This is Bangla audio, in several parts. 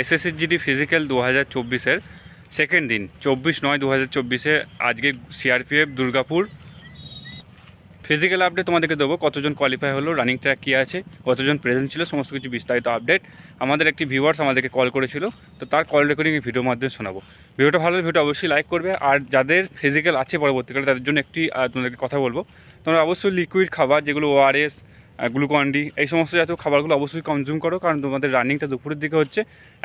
এসএসসির জিডি ফিজিক্যাল দু হাজার চব্বিশের সেকেন্ড দিন চব্বিশ নয় দু হাজার চব্বিশে আজকে সিআরপিএফ দুর্গাপুর ফিজিক্যাল আপডেট তোমাদেরকে দেবো কতজন কোয়ালিফাই হলো রানিং ট্র্যাক কী আছে কতজন প্রেজেন্ট ছিল সমস্ত কিছু বিস্তারিত আপডেট আমাদের একটি ভিউয়ার্স আমাদেরকে কল করেছিল তো তার কল রেকর্ডিং এই ভিডিওর মাধ্যমে শোনাবো ভিডিওটা ভালো ভিডিও অবশ্যই লাইক করবে আর যাদের ফিজিক্যাল আছে পরবর্তীকালে তাদের জন্য একটি তোমাদেরকে কথা বলবো তোমরা অবশ্যই লিকুইড খাবার যেগুলো ওআরএস গ্লুকন্ডি এই সমস্ত জাতীয় খাবারগুলো অবশ্যই কনজিউম করো কারণ তোমাদের রানিংটা দুপুরের দিকে হচ্ছে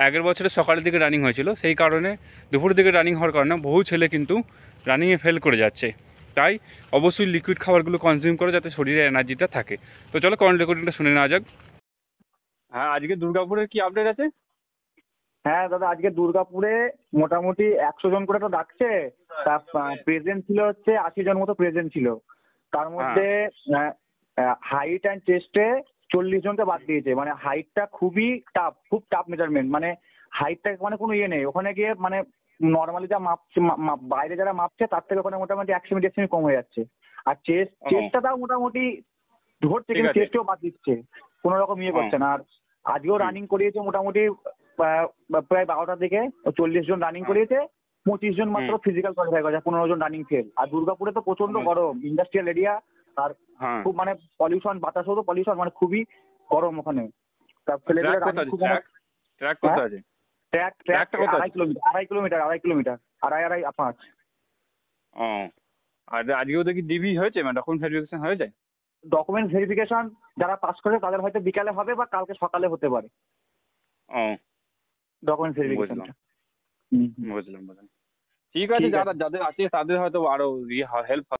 আগের বছরে সকালের দিকে রানিং হয়েছিল সেই কারণে দুপুরের দিকে রানিং হওয়ার কারণে বহু ছেলে কিন্তু রানিংয়ে ফেল করে যাচ্ছে তাই অবশ্যই লিকুইড খাবারগুলো কনজিউম করো যাতে শরীরে এনার্জিটা থাকে তো চলো কন রেকর্ডিংটা শুনে নেওয়া যাক হ্যাঁ আজকে দুর্গাপুরের কি আপডেট আছে হ্যাঁ দাদা আজকে দুর্গাপুরে মোটামুটি একশো জন করে তো ডাকছে তা প্রেজেন্ট ছিল হচ্ছে আশি জন মতো প্রেজেন্ট ছিল তার মধ্যে হ্যাঁ। হাইট অ্যান্ড চেস্টে চল্লিশ জনকে বাদ দিয়েছে মানে হাইটটা খুবই টাফ খুব টাফ মেজারমেন্ট মানে হাইটটা মানে কোনো ইয়ে নেই ওখানে গিয়ে মানে নর্মালি যা মাপছে বাইরে যারা মাপছে তার থেকে ওখানে মোটামুটি একশো মিটার সেমি কম হয়ে যাচ্ছে আর চেস্ট চেস্টটা তাও মোটামুটি ধরছে কিন্তু চেস্টেও বাদ দিচ্ছে কোনো রকম ইয়ে করছে না আর আজকেও রানিং করিয়েছে মোটামুটি প্রায় বারোটার দিকে চল্লিশ জন রানিং করিয়েছে পঁচিশ জন মাত্র ফিজিক্যাল কোয়ালিফাই করেছে পনেরো জন রানিং ফেল আর দুর্গাপুরে তো প্রচন্ড গরম ইন্ডাস্ট্রিয়াল এরিয়া আর হ্যাঁ। খুব মানে পলিউশন বাতাসও তো পলিউশন মানে খুবই গরম ওখানে ট্র্যাক কত আছে ট্র্যাক ট্র্যাক আড়াই কিলোমিটার আড়াই কিলোমিটার আড়াই কিলোমিটার আড়াই আড়াই পাঁচ ও আর আজকে ওদের কি ডিবি হয়েছে মানে ডকুমেন্ট ভেরিফিকেশন হয়ে যায় ডকুমেন্ট ভেরিফিকেশন যারা পাস করে তাদের হয়তো বিকালে হবে বা কালকে সকালে হতে পারে ও ডকুমেন্ট ভেরিফিকেশন বুঝলাম বুঝলাম ঠিক আছে যারা যাদের আছে তাদের হয়তো আরো ইয়ে হেল্প